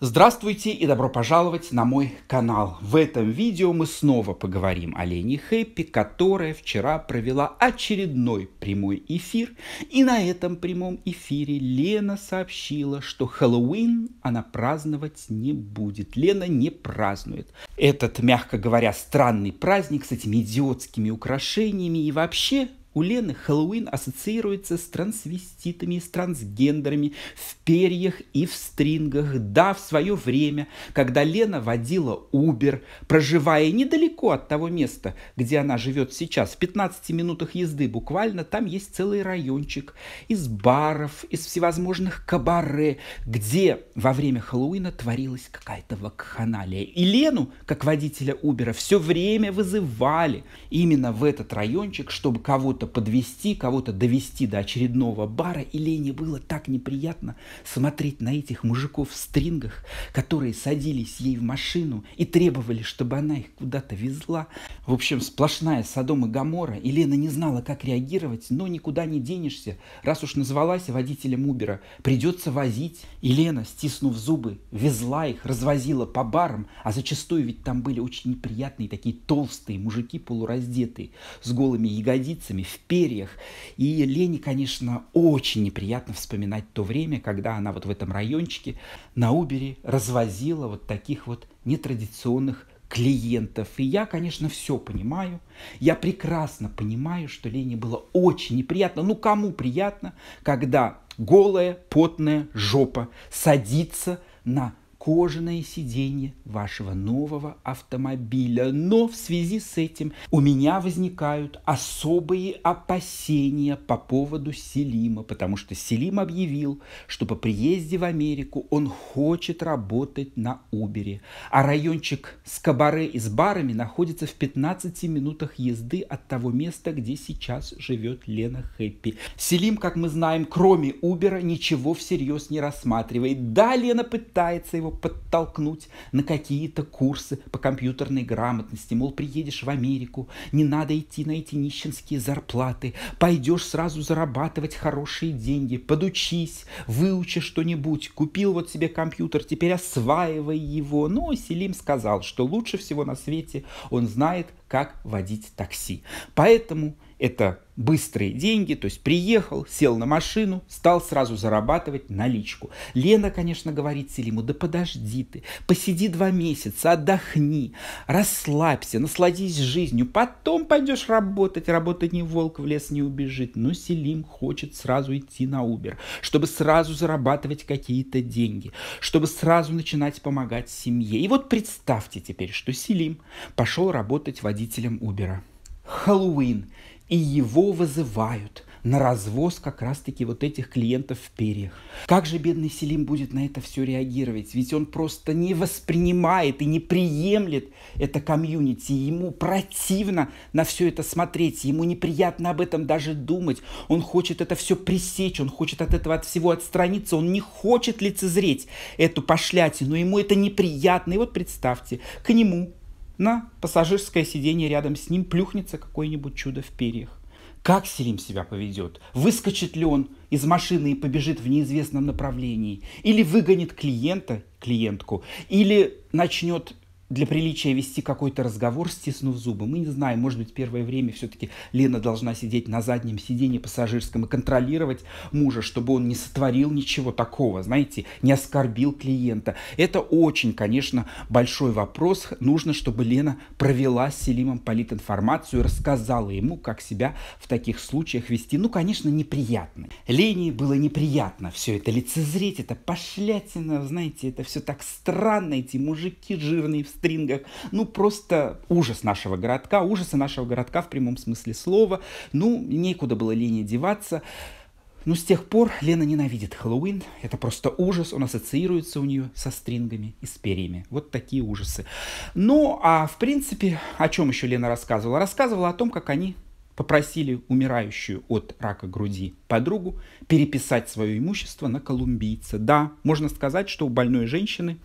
Здравствуйте и добро пожаловать на мой канал. В этом видео мы снова поговорим о Лене Хэппи, которая вчера провела очередной прямой эфир. И на этом прямом эфире Лена сообщила, что Хэллоуин она праздновать не будет. Лена не празднует. Этот, мягко говоря, странный праздник с этими идиотскими украшениями и вообще у Лены Хэллоуин ассоциируется с трансвеститами, с трансгендерами, в перьях и в стрингах. Да, в свое время, когда Лена водила Убер, проживая недалеко от того места, где она живет сейчас, в 15 минутах езды буквально, там есть целый райончик из баров, из всевозможных кабаре, где во время Хэллоуина творилась какая-то вакханалия. И Лену, как водителя Убера, все время вызывали именно в этот райончик, чтобы кого-то подвести, кого-то довести до очередного бара, и Лене было так неприятно смотреть на этих мужиков в стрингах, которые садились ей в машину и требовали, чтобы она их куда-то везла. В общем, сплошная Содом и Гамора, и Лена не знала, как реагировать, но никуда не денешься. Раз уж назвалась водителем Убера, придется возить. И Лена, стиснув зубы, везла их, развозила по барам, а зачастую ведь там были очень неприятные такие толстые мужики полураздетые, с голыми ягодицами, в перьях. И Лене, конечно, очень неприятно вспоминать то время, когда она вот в этом райончике на Убере развозила вот таких вот нетрадиционных клиентов. И я, конечно, все понимаю. Я прекрасно понимаю, что Лене было очень неприятно. Ну, кому приятно, когда голая, потная жопа садится на кожаное сиденье вашего нового автомобиля. Но в связи с этим у меня возникают особые опасения по поводу Селима, потому что Селим объявил, что по приезде в Америку он хочет работать на Убере, а райончик с кабаре и с барами находится в 15 минутах езды от того места, где сейчас живет Лена Хэппи. Селим, как мы знаем, кроме Убера ничего всерьез не рассматривает. Да, Лена пытается его подтолкнуть на какие-то курсы по компьютерной грамотности. Мол, приедешь в Америку, не надо идти на эти нищенские зарплаты, пойдешь сразу зарабатывать хорошие деньги, подучись, выучи что-нибудь, купил вот себе компьютер, теперь осваивай его. Но ну, Селим сказал, что лучше всего на свете он знает, как водить такси. Поэтому это быстрые деньги, то есть приехал, сел на машину, стал сразу зарабатывать наличку. Лена, конечно, говорит Селиму, да подожди ты, посиди два месяца, отдохни, расслабься, насладись жизнью, потом пойдешь работать, работать не волк, в лес не убежит. Но Селим хочет сразу идти на Убер, чтобы сразу зарабатывать какие-то деньги, чтобы сразу начинать помогать семье. И вот представьте теперь, что Селим пошел работать водителем Убера. Хэллоуин. И его вызывают на развоз как раз-таки вот этих клиентов в перьях. Как же бедный Селим будет на это все реагировать? Ведь он просто не воспринимает и не приемлет это комьюнити. Ему противно на все это смотреть, ему неприятно об этом даже думать. Он хочет это все пресечь, он хочет от этого от всего отстраниться, он не хочет лицезреть эту пошлятину, ему это неприятно. И вот представьте, к нему на пассажирское сиденье рядом с ним плюхнется какое-нибудь чудо в перьях. Как Селим себя поведет? Выскочит ли он из машины и побежит в неизвестном направлении? Или выгонит клиента, клиентку? Или начнет для приличия вести какой-то разговор, стиснув зубы. Мы не знаем, может быть, первое время все-таки Лена должна сидеть на заднем сиденье пассажирском и контролировать мужа, чтобы он не сотворил ничего такого, знаете, не оскорбил клиента. Это очень, конечно, большой вопрос. Нужно, чтобы Лена провела с Селимом политинформацию рассказала ему, как себя в таких случаях вести. Ну, конечно, неприятно. Лене было неприятно все это лицезреть, это пошлятина, знаете, это все так странно, эти мужики жирные в стрингах. Ну, просто ужас нашего городка, ужасы нашего городка в прямом смысле слова. Ну, некуда было лене деваться. Но ну, с тех пор Лена ненавидит Хэллоуин. Это просто ужас. Он ассоциируется у нее со стрингами и с перьями. Вот такие ужасы. Ну, а в принципе, о чем еще Лена рассказывала? Рассказывала о том, как они попросили умирающую от рака груди подругу переписать свое имущество на колумбийца. Да, можно сказать, что у больной женщины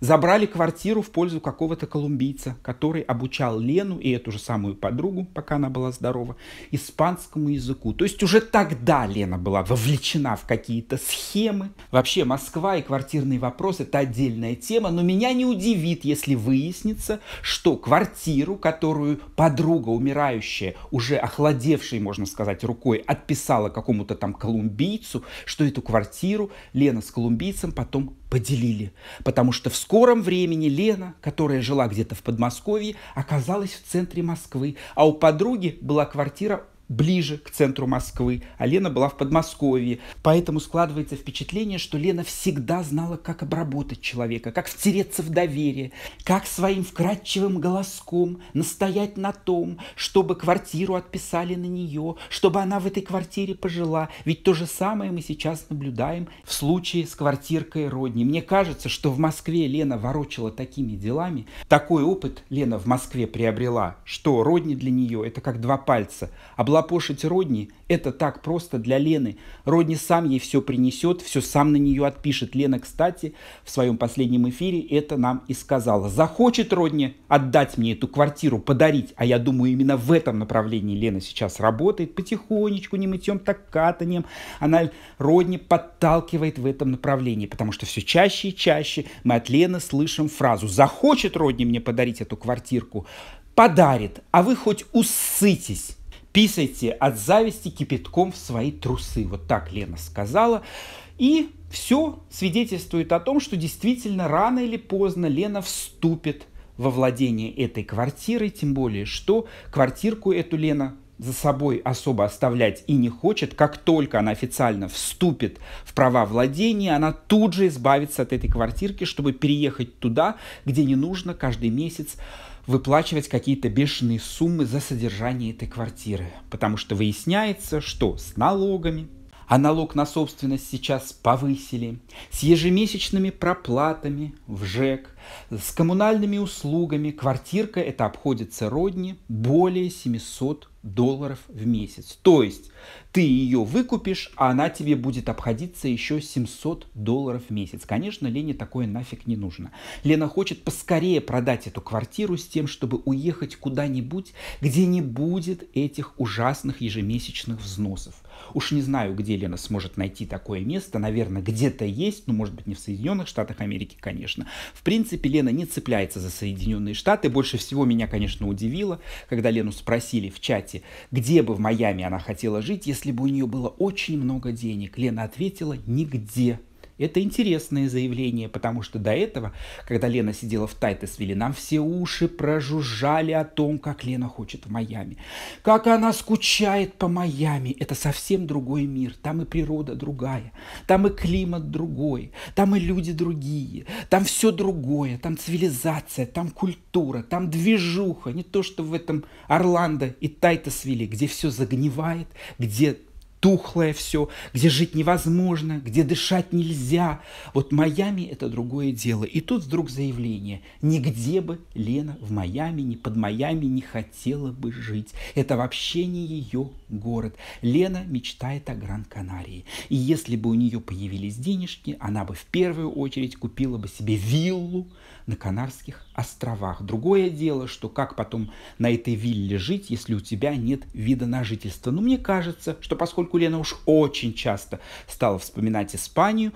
забрали квартиру в пользу какого-то колумбийца, который обучал Лену и эту же самую подругу, пока она была здорова, испанскому языку. То есть уже тогда Лена была вовлечена в какие-то схемы. Вообще Москва и квартирный вопрос – это отдельная тема, но меня не удивит, если выяснится, что квартиру, которую подруга умирающая, уже охладевшей, можно сказать, рукой, отписала какому-то там колумбийцу, что эту квартиру Лена с колумбийцем потом поделили. Потому что в скором времени Лена, которая жила где-то в Подмосковье, оказалась в центре Москвы, а у подруги была квартира ближе к центру Москвы, а Лена была в Подмосковье. Поэтому складывается впечатление, что Лена всегда знала, как обработать человека, как втереться в доверие, как своим вкрадчивым голоском настоять на том, чтобы квартиру отписали на нее, чтобы она в этой квартире пожила. Ведь то же самое мы сейчас наблюдаем в случае с квартиркой Родни. Мне кажется, что в Москве Лена ворочала такими делами. Такой опыт Лена в Москве приобрела, что Родни для нее это как два пальца. Обладала облапошить Родни – это так просто для Лены. Родни сам ей все принесет, все сам на нее отпишет. Лена, кстати, в своем последнем эфире это нам и сказала. Захочет Родни отдать мне эту квартиру, подарить, а я думаю, именно в этом направлении Лена сейчас работает, потихонечку, не мытьем, так катанием. Она Родни подталкивает в этом направлении, потому что все чаще и чаще мы от Лены слышим фразу «Захочет Родни мне подарить эту квартирку, подарит, а вы хоть усытесь писайте от зависти кипятком в свои трусы. Вот так Лена сказала. И все свидетельствует о том, что действительно рано или поздно Лена вступит во владение этой квартирой, тем более, что квартирку эту Лена за собой особо оставлять и не хочет. Как только она официально вступит в права владения, она тут же избавится от этой квартирки, чтобы переехать туда, где не нужно каждый месяц выплачивать какие-то бешеные суммы за содержание этой квартиры, потому что выясняется, что с налогами, а налог на собственность сейчас повысили, с ежемесячными проплатами в ЖЭК, с коммунальными услугами квартирка это обходится родни более 700 долларов в месяц. То есть ты ее выкупишь, а она тебе будет обходиться еще 700 долларов в месяц. Конечно, Лене такое нафиг не нужно. Лена хочет поскорее продать эту квартиру с тем, чтобы уехать куда-нибудь, где не будет этих ужасных ежемесячных взносов. Уж не знаю, где Лена сможет найти такое место. Наверное, где-то есть, но, ну, может быть, не в Соединенных Штатах Америки, конечно. В принципе, Лена не цепляется за Соединенные Штаты. Больше всего меня, конечно, удивило, когда Лену спросили в чате, где бы в Майами она хотела жить, если если бы у нее было очень много денег? Лена ответила, нигде. Это интересное заявление, потому что до этого, когда Лена сидела в Тайтесвилле, нам все уши прожужжали о том, как Лена хочет в Майами. Как она скучает по Майами. Это совсем другой мир. Там и природа другая. Там и климат другой. Там и люди другие. Там все другое. Там цивилизация, там культура, там движуха. Не то, что в этом Орландо и Тайтесвилле, где все загнивает, где тухлое все, где жить невозможно, где дышать нельзя. Вот Майами – это другое дело. И тут вдруг заявление. Нигде бы Лена в Майами, ни под Майами не хотела бы жить. Это вообще не ее город. Лена мечтает о Гран-Канарии. И если бы у нее появились денежки, она бы в первую очередь купила бы себе виллу на Канарских островах. Другое дело, что как потом на этой вилле жить, если у тебя нет вида на жительство. Но ну, мне кажется, что поскольку Лена уж очень часто стала вспоминать Испанию,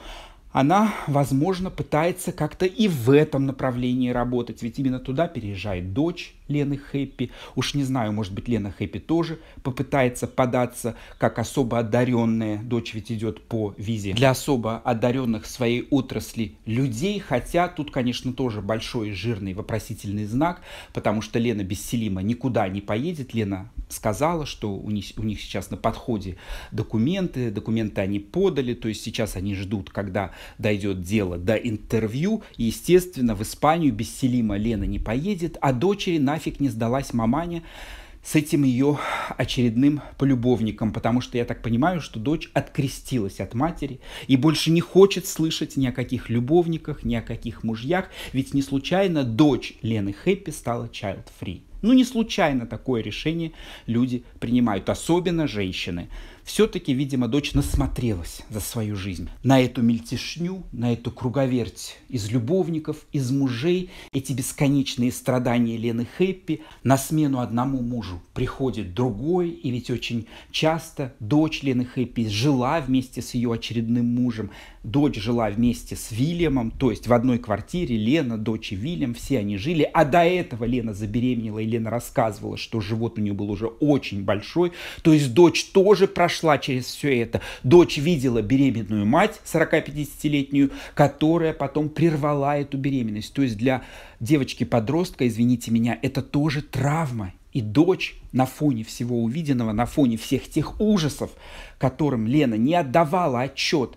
она, возможно, пытается как-то и в этом направлении работать, ведь именно туда переезжает дочь, Лены Хэппи. Уж не знаю, может быть, Лена Хэппи тоже попытается податься как особо одаренная. Дочь ведь идет по визе. Для особо одаренных своей отрасли людей, хотя тут, конечно, тоже большой жирный вопросительный знак, потому что Лена Бесселима никуда не поедет. Лена сказала, что у них, у них сейчас на подходе документы, документы они подали, то есть сейчас они ждут, когда дойдет дело до интервью, естественно, в Испанию Бесселима Лена не поедет, а дочери на нафиг не сдалась мамане с этим ее очередным полюбовником, потому что я так понимаю, что дочь открестилась от матери и больше не хочет слышать ни о каких любовниках, ни о каких мужьях, ведь не случайно дочь Лены Хэппи стала child-free. Ну не случайно такое решение люди принимают, особенно женщины все-таки, видимо, дочь насмотрелась за свою жизнь. На эту мельтешню, на эту круговерть из любовников, из мужей, эти бесконечные страдания Лены Хэппи, на смену одному мужу приходит другой, и ведь очень часто дочь Лены Хэппи жила вместе с ее очередным мужем, дочь жила вместе с Вильямом, то есть в одной квартире Лена, дочь и Вильям, все они жили, а до этого Лена забеременела, и Лена рассказывала, что живот у нее был уже очень большой, то есть дочь тоже прошла через все это. Дочь видела беременную мать, 40-50-летнюю, которая потом прервала эту беременность. То есть для девочки-подростка, извините меня, это тоже травма, и дочь на фоне всего увиденного, на фоне всех тех ужасов, которым Лена не отдавала отчет,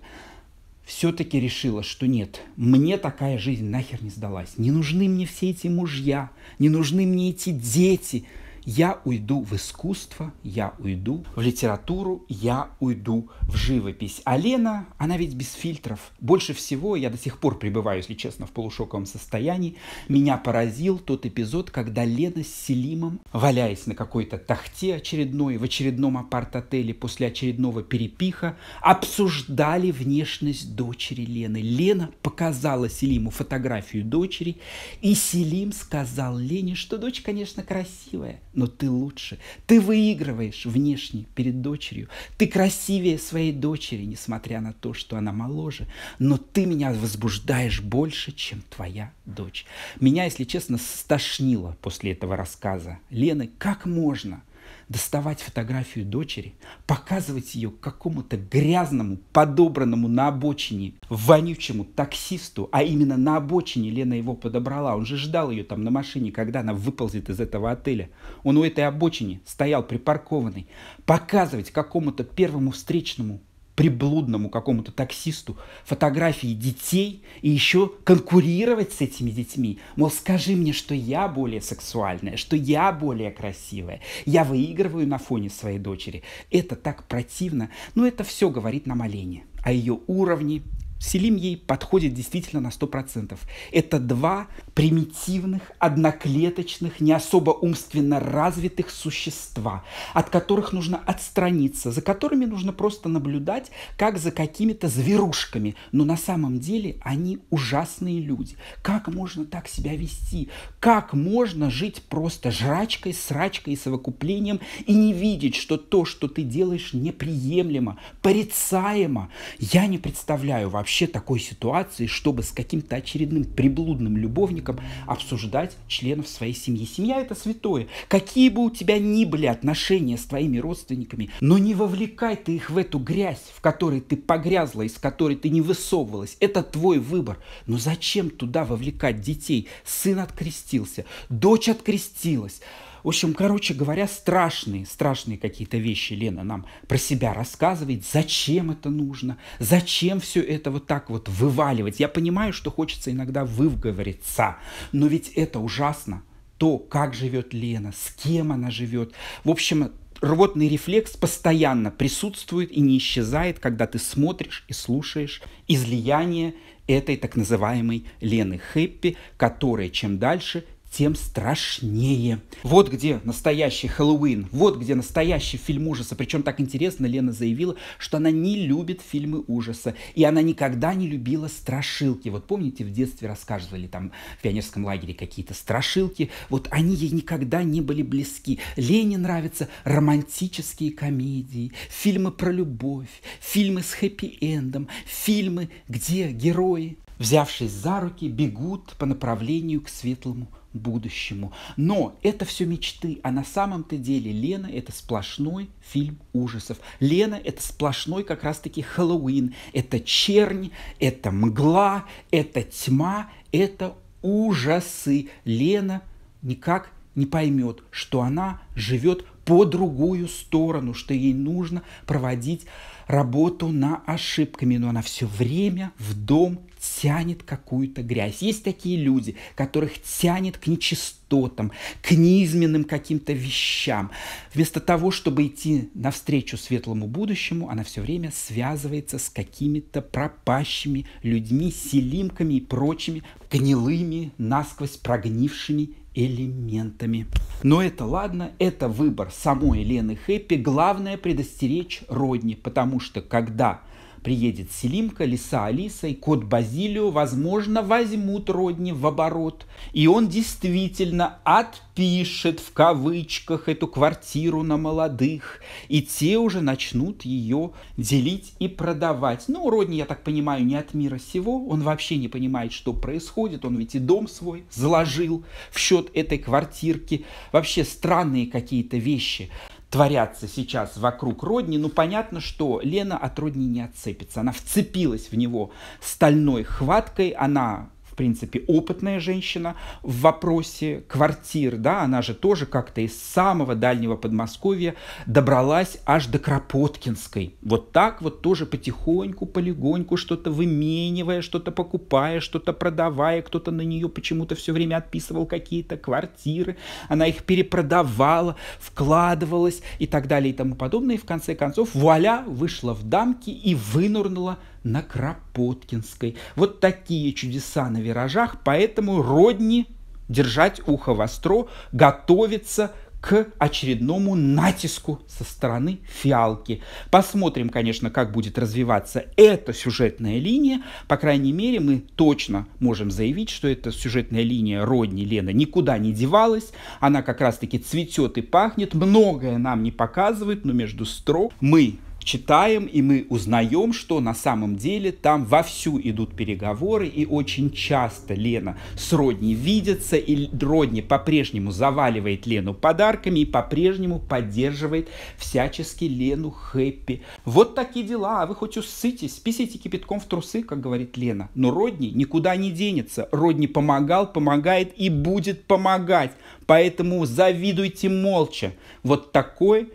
все-таки решила, что нет, мне такая жизнь нахер не сдалась. Не нужны мне все эти мужья, не нужны мне эти дети. Я уйду в искусство, я уйду в литературу, я уйду в живопись. А Лена, она ведь без фильтров. Больше всего я до сих пор пребываю, если честно, в полушоковом состоянии. Меня поразил тот эпизод, когда Лена с Селимом, валяясь на какой-то тахте очередной, в очередном апарт-отеле после очередного перепиха, обсуждали внешность дочери Лены. Лена показала Селиму фотографию дочери, и Селим сказал Лене, что дочь, конечно, красивая, но ты лучше. Ты выигрываешь внешне перед дочерью. Ты красивее своей дочери, несмотря на то, что она моложе. Но ты меня возбуждаешь больше, чем твоя дочь. Меня, если честно, стошнило после этого рассказа. Лены, как можно доставать фотографию дочери, показывать ее какому-то грязному, подобранному на обочине, вонючему таксисту, а именно на обочине Лена его подобрала. Он же ждал ее там на машине, когда она выползет из этого отеля. Он у этой обочине стоял припаркованный. Показывать какому-то первому встречному приблудному какому-то таксисту фотографии детей и еще конкурировать с этими детьми. Мол, скажи мне, что я более сексуальная, что я более красивая. Я выигрываю на фоне своей дочери. Это так противно. Но ну, это все говорит нам о Лене, о ее уровне Селим ей подходит действительно на 100%. Это два примитивных, одноклеточных, не особо умственно развитых существа, от которых нужно отстраниться, за которыми нужно просто наблюдать, как за какими-то зверушками. Но на самом деле они ужасные люди. Как можно так себя вести? Как можно жить просто жрачкой, срачкой и совокуплением и не видеть, что то, что ты делаешь, неприемлемо, порицаемо? Я не представляю вообще вообще такой ситуации, чтобы с каким-то очередным приблудным любовником обсуждать членов своей семьи. Семья это святое. Какие бы у тебя ни были отношения с твоими родственниками, но не вовлекай ты их в эту грязь, в которой ты погрязла, из которой ты не высовывалась. Это твой выбор. Но зачем туда вовлекать детей? Сын открестился, дочь открестилась. В общем, короче говоря, страшные, страшные какие-то вещи Лена нам про себя рассказывает, зачем это нужно, зачем все это вот так вот вываливать. Я понимаю, что хочется иногда выговориться, но ведь это ужасно. То, как живет Лена, с кем она живет. В общем, рвотный рефлекс постоянно присутствует и не исчезает, когда ты смотришь и слушаешь излияние этой так называемой Лены Хэппи, которая чем дальше, тем страшнее. Вот где настоящий Хэллоуин, вот где настоящий фильм ужаса. Причем так интересно, Лена заявила, что она не любит фильмы ужаса, и она никогда не любила страшилки. Вот помните, в детстве рассказывали там в пионерском лагере какие-то страшилки, вот они ей никогда не были близки. Лене нравятся романтические комедии, фильмы про любовь, фильмы с хэппи-эндом, фильмы, где герои взявшись за руки, бегут по направлению к светлому будущему. Но это все мечты, а на самом-то деле Лена – это сплошной фильм ужасов. Лена – это сплошной как раз-таки Хэллоуин. Это чернь, это мгла, это тьма, это ужасы. Лена никак не поймет, что она живет по другую сторону, что ей нужно проводить работу на ошибками, но она все время в дом тянет какую-то грязь. Есть такие люди, которых тянет к нечистотам, к низменным каким-то вещам. Вместо того, чтобы идти навстречу светлому будущему, она все время связывается с какими-то пропащими людьми, селимками и прочими гнилыми, насквозь прогнившими элементами. Но это ладно, это выбор самой Лены Хэппи. Главное предостеречь Родни, потому что когда Приедет Селимка, лиса Алиса и кот Базилио, возможно, возьмут родни в оборот. И он действительно отпишет в кавычках эту квартиру на молодых. И те уже начнут ее делить и продавать. Ну, родни, я так понимаю, не от мира сего. Он вообще не понимает, что происходит. Он ведь и дом свой заложил в счет этой квартирки. Вообще странные какие-то вещи творятся сейчас вокруг Родни, ну понятно, что Лена от Родни не отцепится. Она вцепилась в него стальной хваткой, она принципе, опытная женщина в вопросе квартир, да, она же тоже как-то из самого дальнего Подмосковья добралась аж до Кропоткинской. Вот так вот тоже потихоньку, полегоньку что-то выменивая, что-то покупая, что-то продавая, кто-то на нее почему-то все время отписывал какие-то квартиры, она их перепродавала, вкладывалась и так далее и тому подобное. И в конце концов, вуаля, вышла в дамки и вынурнула на Кропоткинской. Вот такие чудеса на виражах, поэтому родни держать ухо востро, готовиться к очередному натиску со стороны фиалки. Посмотрим, конечно, как будет развиваться эта сюжетная линия. По крайней мере, мы точно можем заявить, что эта сюжетная линия Родни Лена никуда не девалась. Она как раз-таки цветет и пахнет. Многое нам не показывает, но между строк мы читаем, и мы узнаем, что на самом деле там вовсю идут переговоры, и очень часто Лена с Родни видится, и Родни по-прежнему заваливает Лену подарками и по-прежнему поддерживает всячески Лену хэппи. Вот такие дела, а вы хоть усытесь, списите кипятком в трусы, как говорит Лена. Но Родни никуда не денется, Родни помогал, помогает и будет помогать, поэтому завидуйте молча. Вот такой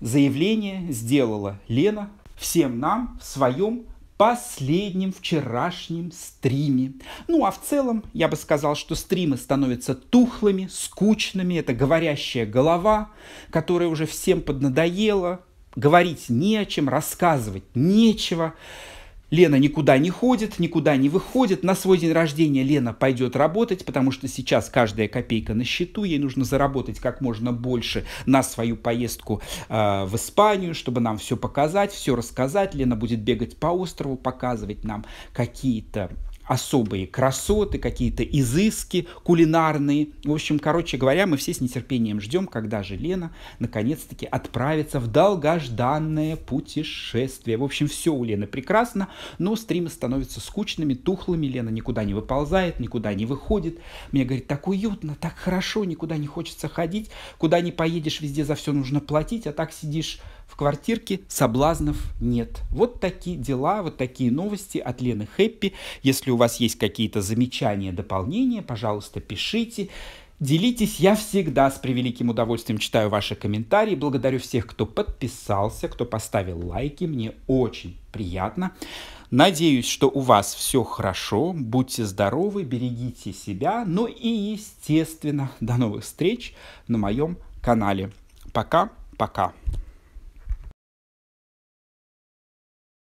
Заявление сделала Лена всем нам в своем последнем вчерашнем стриме. Ну а в целом я бы сказал, что стримы становятся тухлыми, скучными, это говорящая голова, которая уже всем поднадоела, говорить не о чем, рассказывать нечего. Лена никуда не ходит, никуда не выходит. На свой день рождения Лена пойдет работать, потому что сейчас каждая копейка на счету. Ей нужно заработать как можно больше на свою поездку э, в Испанию, чтобы нам все показать, все рассказать. Лена будет бегать по острову, показывать нам какие-то особые красоты, какие-то изыски кулинарные. В общем, короче говоря, мы все с нетерпением ждем, когда же Лена наконец-таки отправится в долгожданное путешествие. В общем, все у Лены прекрасно, но стримы становятся скучными, тухлыми. Лена никуда не выползает, никуда не выходит. Мне говорит, так уютно, так хорошо, никуда не хочется ходить. Куда не поедешь, везде за все нужно платить, а так сидишь в квартирке соблазнов нет. Вот такие дела, вот такие новости от Лены Хэппи. Если у вас есть какие-то замечания, дополнения, пожалуйста, пишите. Делитесь, я всегда с превеликим удовольствием читаю ваши комментарии. Благодарю всех, кто подписался, кто поставил лайки. Мне очень приятно. Надеюсь, что у вас все хорошо. Будьте здоровы, берегите себя. Ну и, естественно, до новых встреч на моем канале. Пока-пока.